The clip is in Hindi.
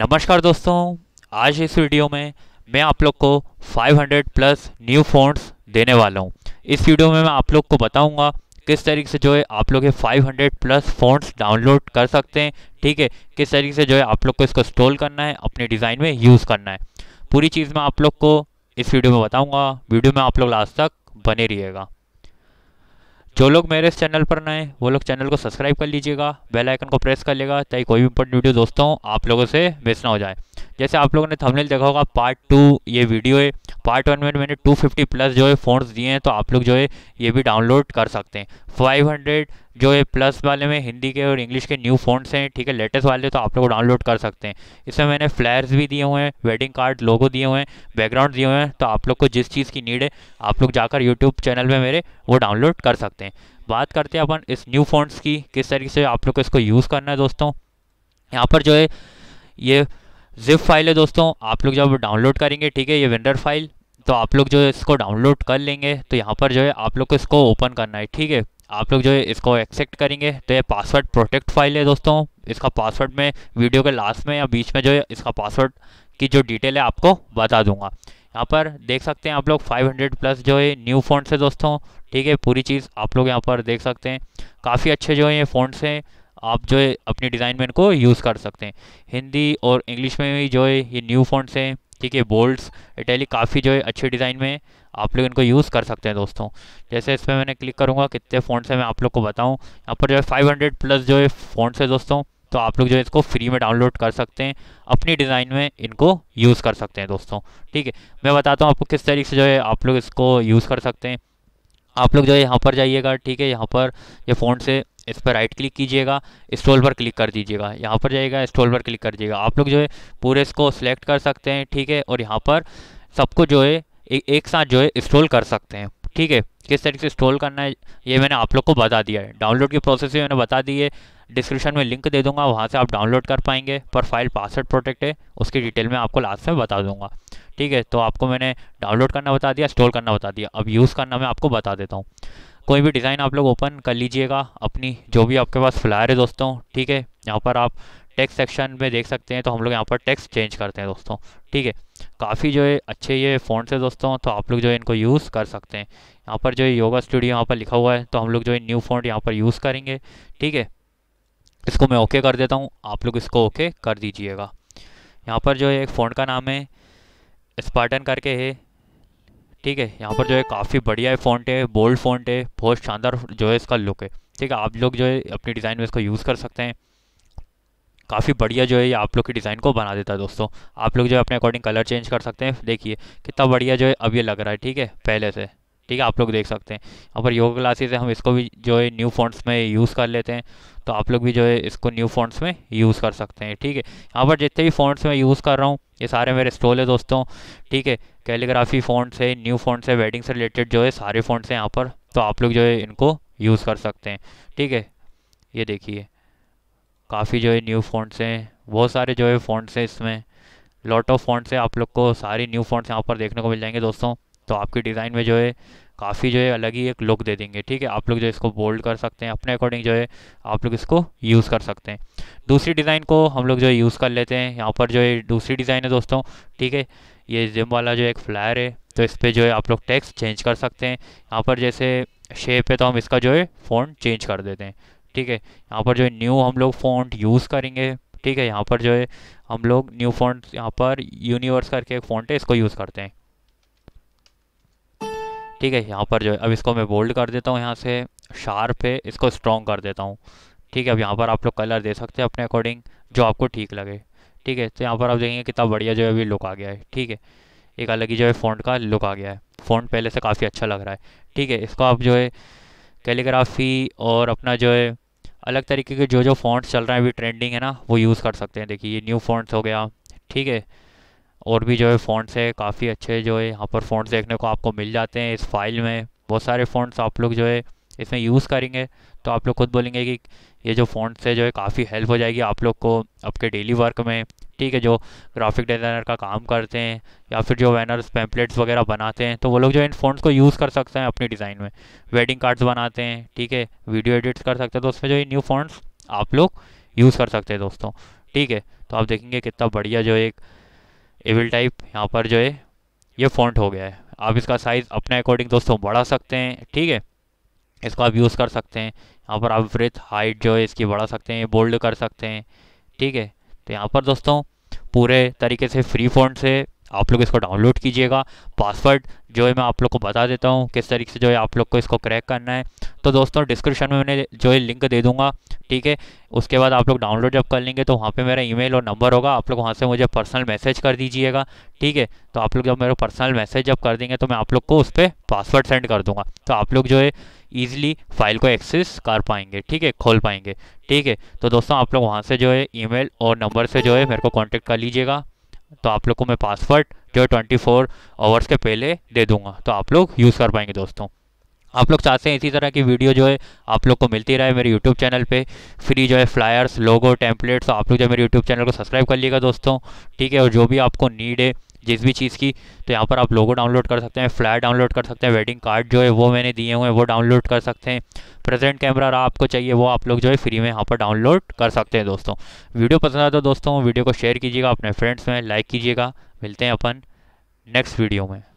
नमस्कार दोस्तों आज इस वीडियो में मैं आप लोग को 500 प्लस न्यू फोन्स देने वाला हूँ इस वीडियो में मैं आप लोग को बताऊँगा किस तरीके से जो है आप लोग ये 500 प्लस फोन्स डाउनलोड कर सकते हैं ठीक है किस तरीके से जो है आप लोग को इसको इंस्टॉल करना है अपने डिज़ाइन में यूज़ करना है पूरी चीज़ मैं आप लोग को इस वीडियो में बताऊँगा वीडियो में आप लोग लास्ट तक बने रहिएगा जो लोग मेरे इस चैनल पर नए वो लोग चैनल को सब्सक्राइब कर लीजिएगा बेल आइकन को प्रेस कर लेगा ताकि कोई भी इंपॉर्टेंट वीडियो दोस्तों आप लोगों से मिस ना हो जाए जैसे आप लोगों ने थंबनेल देखा होगा पार्ट टू ये वीडियो है पार्ट वन में मैंने 250 प्लस जो है फ़ोन्स दिए हैं तो आप लोग जो है ये भी डाउनलोड कर सकते हैं 500 जो ये प्लस वाले में हिंदी के और इंग्लिश के न्यू फॉन्ट्स हैं ठीक है लेटेस्ट वाले तो आप लोग डाउनलोड कर सकते हैं इसमें मैंने फ्लैर्स भी दिए हुए हैं वेडिंग कार्ड लोगो दिए हुए हैं बैकग्राउंड दिए हुए हैं तो आप लोग को जिस चीज़ की नीड है आप लोग जाकर यूट्यूब चैनल में मेरे वो डाउनलोड कर सकते हैं बात करते हैं अपन इस न्यू फॉन्ट्स की किस तरीके से आप लोग को इसको यूज़ करना है दोस्तों यहाँ पर जो है ये जिप फाइल है दोस्तों आप लोग जब डाउनलोड करेंगे ठीक है ये विंडर फाइल तो आप लोग जो है इसको डाउनलोड कर लेंगे तो यहाँ पर जो है आप लोग को इसको ओपन करना है ठीक है आप लोग जो है इसको एक्सेप्ट करेंगे तो ये पासवर्ड प्रोटेक्ट फाइल है दोस्तों इसका पासवर्ड में वीडियो के लास्ट में या बीच में जो है इसका पासवर्ड की जो डिटेल है आपको बता दूंगा यहाँ पर देख सकते हैं आप लोग 500 प्लस जो है न्यू फ़ोन है दोस्तों ठीक है पूरी चीज़ आप लोग यहाँ पर देख सकते हैं काफ़ी अच्छे जो है ये फ़ोन हैं आप जो है अपने डिज़ाइन में इनको यूज़ कर सकते हैं हिंदी और इंग्लिश में भी जो है ये न्यू फ़ोन हैं ठीक है बोल्ट्स इटैली काफ़ी जो है अच्छे डिज़ाइन में आप लोग इनको यूज़ कर सकते हैं दोस्तों जैसे इस पर मैंने क्लिक करूँगा कितने फ़ोन से मैं आप लोग को बताऊँ यहाँ पर जो है 500 प्लस जो है फ़ोन है दोस्तों तो आप लोग जो है इसको फ्री में डाउनलोड कर सकते हैं अपनी डिज़ाइन में इनको यूज़ कर सकते हैं दोस्तों ठीक है मैं बताता हूँ आपको किस तरीके से जो है आप लोग इसको यूज़ कर सकते हैं आप लोग जो है यहाँ पर जाइएगा ठीक है यहाँ पर ये यह फ़ोन से इस पर राइट क्लिक कीजिएगा स्टॉल पर क्लिक कर दीजिएगा यहाँ पर जाइएगा स्टॉल पर क्लिक कर दीजिएगा आप लोग जो है पूरे इसको सिलेक्ट कर सकते हैं ठीक है और यहाँ पर सबको जो है एक साथ जो है इंस्टॉल कर सकते हैं ठीक है किस तरीके से इंस्टॉल करना है ये मैंने आप लोग को बता दिया है डाउनलोड की प्रोसेस भी मैंने बता दी है डिस्क्रिप्शन में लिंक दे दूंगा वहाँ से आप डाउनलोड कर पाएंगे पर फाइल पासवर्ड प्रोटेक्ट है उसकी डिटेल में आपको लास्ट में बता दूंगा ठीक है तो आपको मैंने डाउनलोड करना बता दिया इंस्टॉल करना बता दिया अब यूज़ करना मैं आपको बता देता हूँ कोई भी डिज़ाइन आप लोग ओपन कर लीजिएगा अपनी जो भी आपके पास फ्लायर है दोस्तों ठीक है यहाँ पर आप टेक्स्ट सेक्शन में देख सकते हैं तो हम लोग यहाँ पर टेक्स्ट चेंज करते हैं दोस्तों ठीक है काफ़ी जो है अच्छे ये फ़ोन से दोस्तों तो आप लोग जो है इनको यूज़ कर सकते हैं यहाँ पर जो है योगा स्टूडियो यहाँ पर लिखा हुआ है तो हम लोग जो है न्यू फ़ोन यहाँ पर यूज़ करेंगे ठीक है इसको मैं ओके कर देता हूँ आप लोग इसको ओके कर दीजिएगा यहाँ पर जो है एक फ़ोन का नाम है स्पार्टन करके है ठीक है यहाँ पर जो है काफ़ी बढ़िया है फॉन्ट है बोल्ड फॉन्ट है बहुत शानदार जो है इसका लुक है ठीक है आप लोग जो है अपनी डिज़ाइन में इसको यूज़ कर सकते हैं काफ़ी बढ़िया जो है ये आप लोग की डिज़ाइन को बना देता है दोस्तों आप लोग जो है अपने अकॉर्डिंग कलर चेंज कर सकते हैं देखिए कितना बढ़िया जो है अब ये लग रहा है ठीक है पहले से ठीक है आप लोग देख सकते हैं यहाँ पर योगा क्लासेस है हम इसको भी जो है न्यू फॉन्ट्स में यूज़ कर लेते हैं तो आप लोग भी जो है इसको न्यू फॉन्ट्स में यूज़ कर सकते हैं ठीक है यहाँ पर जितने भी फॉन्ट्स मैं यूज़ कर रहा हूँ ये सारे मेरे स्टोल है दोस्तों ठीक है कैलीग्राफी फॉन्ट्स है न्यू फॉन्ट्स है वेडिंग से रिलेटेड जो है सारे फॉन्ट्स हैं यहाँ पर तो आप लोग जो है इनको यूज़ कर सकते हैं ठीक है ये देखिए काफ़ी जो है न्यू फॉन्ट्स हैं बहुत सारे जो है फॉन्ट्स हैं इसमें लॉट ऑफ फॉन्ट्स हैं आप लोग को सारे न्यू फॉन्ट्स यहाँ पर देखने को मिल जाएंगे दोस्तों तो आपके डिज़ाइन में जो है काफ़ी जो है अलग ही एक लुक दे देंगे ठीक है आप लोग जो इसको बोल्ड कर सकते हैं अपने अकॉर्डिंग जो है आप लोग इसको यूज़ कर सकते हैं दूसरी डिज़ाइन को हम लोग जो है यूज़ कर लेते हैं यहाँ पर जो है दूसरी डिज़ाइन है दोस्तों ठीक है ये जिम वाला जो एक फ्लायर है तो इस पर जो है आप लोग टेक्स चेंज कर सकते हैं यहाँ पर जैसे शेप है तो हम इसका जो है फ़ोन चेंज कर देते हैं ठीक है यहाँ पर जो है न्यू हम लोग फ़ोन यूज़ करेंगे ठीक है यहाँ पर जो है हम लोग न्यू फ़ोन यहाँ पर यूनिवर्स करके एक फ़ोन है इसको यूज़ करते हैं ठीक है यहाँ पर जो है अब इसको मैं बोल्ड कर देता हूँ यहाँ से शार्प है इसको स्ट्रॉन्ग कर देता हूँ ठीक है अब यहाँ पर आप लोग कलर दे सकते हैं अपने अकॉर्डिंग जो आपको ठीक लगे ठीक है तो यहाँ पर आप देखेंगे कितना बढ़िया जो है अभी लुक आ गया है ठीक है एक अलग ही जो है फ़ॉन्ट का लुक आ गया है फ़ॉन्ट पहले से काफ़ी अच्छा लग रहा है ठीक है इसको आप जो है कैलीग्राफी और अपना जो है अलग तरीके के जो जो फॉन्ट्स चल रहे हैं अभी ट्रेंडिंग है ना वो यूज़ कर सकते हैं देखिए ये न्यू फॉन्ट्स हो गया ठीक है और भी जो है फ़ॉन्ट्स है काफ़ी अच्छे जो है यहाँ पर फ़ॉन्ट्स देखने को आपको मिल जाते हैं इस फाइल में बहुत सारे फ़ॉन्ट्स आप लोग जो है इसमें यूज़ करेंगे तो आप लोग खुद बोलेंगे कि ये जो फ़ॉन्ट्स है जो है काफ़ी हेल्प हो जाएगी आप लोग को आपके डेली वर्क में ठीक है जो ग्राफिक डिज़ाइनर का काम करते हैं या फिर जो बैनर्स पैम्पलेट्स वगैरह बनाते हैं तो वो लोग जो इन फ़ॉन्ट्स को यूज़ कर सकते हैं अपनी डिज़ाइन में वेडिंग कार्ड्स बनाते हैं ठीक है वीडियो एडिट्स कर सकते हैं तो उसमें जो ये न्यू फ़ॉन्ट्स आप लोग यूज़ कर सकते हैं दोस्तों ठीक है तो आप देखेंगे कितना बढ़िया जो एक एविल टाइप यहाँ पर जो है ये फॉन्ट हो गया है आप इसका साइज़ अपने अकॉर्डिंग दोस्तों बढ़ा सकते हैं ठीक है इसको आप यूज़ कर सकते हैं यहाँ पर आप ब्रेथ हाइट जो है इसकी बढ़ा सकते हैं बोल्ड कर सकते हैं ठीक है तो यहाँ पर दोस्तों पूरे तरीके से फ्री फॉन्ट से आप लोग इसको डाउनलोड कीजिएगा पासवर्ड जो है मैं आप लोग को बता देता हूँ किस तरीके से जो है आप लोग को इसको क्रैक करना है तो दोस्तों डिस्क्रिप्शन में मैंने जो है लिंक दे दूंगा ठीक है उसके बाद आप लोग डाउनलोड जब कर लेंगे तो वहाँ पे मेरा ईमेल और नंबर होगा आप लोग वहाँ से मुझे पर्सनल मैसेज कर दीजिएगा ठीक है तो आप लोग जब मेरा पर्सनल मैसेज जब कर देंगे तो मैं आप लोग को उस पर पासवर्ड सेंड कर दूँगा तो आप लोग जो है ईजिली फाइल को एक्सेस कर पाएंगे ठीक है खोल पाएंगे ठीक है तो दोस्तों आप लोग वहाँ से जो है ई और नंबर से जो है मेरे को कॉन्टेक्ट कर लीजिएगा तो आप लोग को मैं पासवर्ड जो है ट्वेंटी फोर आवर्स के पहले दे दूंगा तो आप लोग यूज़ कर पाएंगे दोस्तों आप लोग चाहते हैं इसी तरह की वीडियो जो है आप लोग को मिलती रहे मेरे यूट्यूब चैनल पे फ्री जो है फ्लायर्स लोगो टेम्पलेट्स आप लोग जो है मेरे यूट्यूब चैनल को सब्सक्राइब कर लीजिएगा दोस्तों ठीक है और जो भी आपको नीड है जिस भी चीज़ की तो यहाँ पर आप लोगो डाउनलोड कर सकते हैं फ्लैट डाउनलोड कर सकते हैं वेडिंग कार्ड जो है वो मैंने दिए हुए हैं वो डाउनलोड कर सकते हैं प्रेजेंट कैमरा रहा आपको चाहिए वो आप लोग जो है फ्री में यहाँ पर डाउनलोड कर सकते हैं दोस्तों वीडियो पसंद आता है तो दोस्तों वीडियो को शेयर कीजिएगा अपने फ्रेंड्स में लाइक कीजिएगा मिलते हैं अपन नेक्स्ट वीडियो में